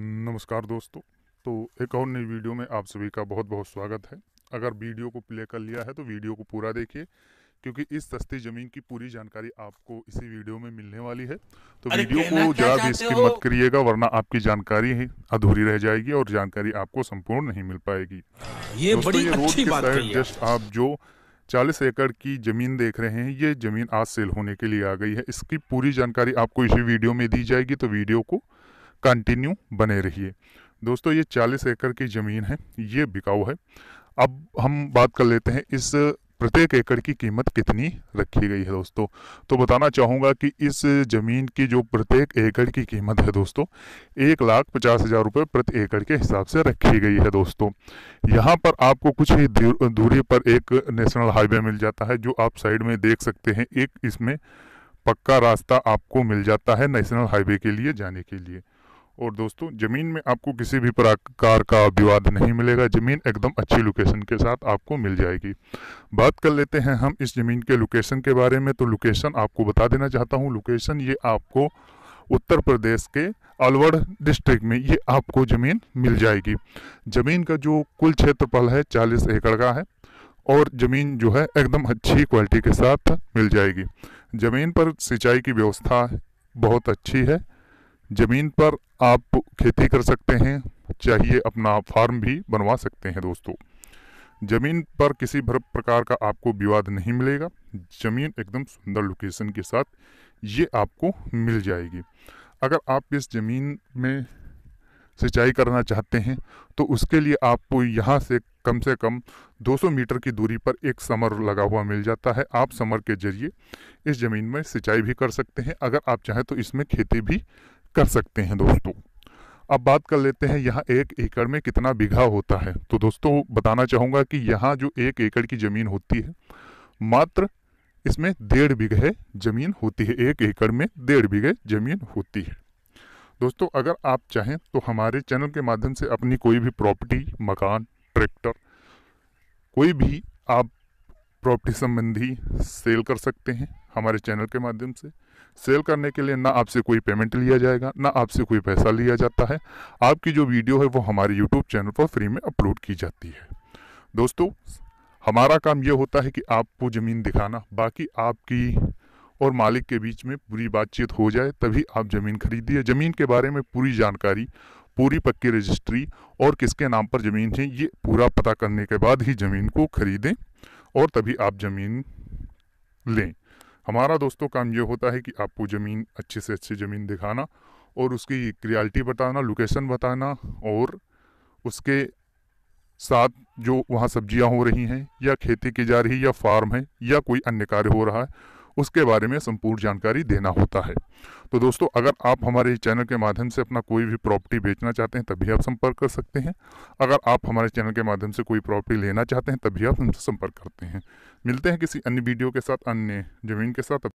नमस्कार दोस्तों तो एक और नई वीडियो में आप सभी का बहुत बहुत स्वागत है अगर वीडियो को प्ले कर लिया है तो वीडियो को पूरा देखिए क्योंकि इस सस्ती ज़मीन की पूरी जानकारी आपको इसी वीडियो में मिलने वाली है तो वीडियो को ज़रा भी इसकी मत करिएगा वरना आपकी जानकारी ही अधूरी रह जाएगी और जानकारी आपको संपूर्ण नहीं मिल पाएगी ये बड़ी ये अच्छी बात है जस्ट आप जो चालीस एकड़ की ज़मीन देख रहे हैं ये ज़मीन आज सेल होने के लिए आ गई है इसकी पूरी जानकारी आपको इसी वीडियो में दी जाएगी तो वीडियो को कंटिन्यू बने रहिए दोस्तों ये 40 एकड़ की ज़मीन है ये बिकाऊ है अब हम बात कर लेते हैं इस प्रत्येक एकड़ की कीमत कितनी रखी गई है दोस्तों तो बताना चाहूँगा कि इस ज़मीन की जो प्रत्येक एकड़ की कीमत है दोस्तों एक लाख पचास हज़ार रुपये प्रति एकड़ के हिसाब से रखी गई है दोस्तों यहाँ पर आपको कुछ ही दूरी पर एक नेशनल हाईवे मिल जाता है जो आप साइड में देख सकते हैं एक इसमें पक्का रास्ता आपको मिल जाता है नेशनल हाईवे के लिए जाने के लिए और दोस्तों ज़मीन में आपको किसी भी प्रकार का विवाद नहीं मिलेगा ज़मीन एकदम अच्छी लोकेशन के साथ आपको मिल जाएगी बात कर लेते हैं हम इस ज़मीन के लोकेशन के बारे में तो लोकेशन आपको बता देना चाहता हूँ लोकेशन ये आपको उत्तर प्रदेश के अलवर डिस्ट्रिक्ट में ये आपको ज़मीन मिल जाएगी ज़मीन का जो कुल क्षेत्रफल है चालीस एकड़ का है और ज़मीन जो है एकदम अच्छी क्वालिटी के साथ मिल जाएगी ज़मीन पर सिंचाई की व्यवस्था बहुत अच्छी है ज़मीन पर आप खेती कर सकते हैं चाहिए अपना फार्म भी बनवा सकते हैं दोस्तों ज़मीन पर किसी भर प्रकार का आपको विवाद नहीं मिलेगा ज़मीन एकदम सुंदर लोकेशन के साथ ये आपको मिल जाएगी अगर आप इस ज़मीन में सिंचाई करना चाहते हैं तो उसके लिए आपको यहाँ से कम से कम 200 मीटर की दूरी पर एक समर लगा हुआ मिल जाता है आप समर के जरिए इस ज़मीन में सिंचाई भी कर सकते हैं अगर आप चाहें तो इसमें खेती भी कर सकते हैं दोस्तों अब बात कर लेते हैं यहाँ एक एकड़ में कितना बीघा होता है तो दोस्तों बताना चाहूँगा कि यहाँ जो एक एकड़ की ज़मीन होती है मात्र इसमें डेढ़ बीघे ज़मीन होती है एक एकड़ में डेढ़ बीघे ज़मीन होती है दोस्तों अगर आप चाहें तो हमारे चैनल के माध्यम से अपनी कोई भी प्रॉपर्टी मकान ट्रैक्टर कोई भी आप प्रॉपर्टी संबंधी सेल कर सकते हैं हमारे चैनल के माध्यम से सेल करने के लिए ना आपसे कोई पेमेंट लिया जाएगा ना आपसे कोई पैसा लिया जाता है आपकी जो वीडियो है वो हमारे यूट्यूब चैनल पर फ्री में अपलोड की जाती है दोस्तों हमारा काम ये होता है कि आपको ज़मीन दिखाना बाकी आपकी और मालिक के बीच में पूरी बातचीत हो जाए तभी आप ज़मीन खरीदिए ज़मीन के बारे में पूरी जानकारी पूरी पक्की रजिस्ट्री और किसके नाम पर ज़मीन है ये पूरा पता करने के बाद ही ज़मीन को खरीदें और तभी आप ज़मीन लें हमारा दोस्तों काम ये होता है कि आपको ज़मीन अच्छे से अच्छी ज़मीन दिखाना और उसकी क्रियालिटी बताना लोकेशन बताना और उसके साथ जो वहाँ सब्जियाँ हो रही हैं या खेती की जा रही है या फार्म है या कोई अन्य कार्य हो रहा है उसके बारे में संपूर्ण जानकारी देना होता है तो दोस्तों अगर आप हमारे चैनल के माध्यम से अपना कोई भी प्रॉपर्टी बेचना चाहते हैं तभी आप संपर्क कर सकते हैं अगर आप हमारे चैनल के माध्यम से कोई प्रॉपर्टी लेना चाहते हैं तभी आप हमसे संपर्क करते हैं मिलते हैं किसी अन्य वीडियो के साथ अन्य ज़मीन के साथ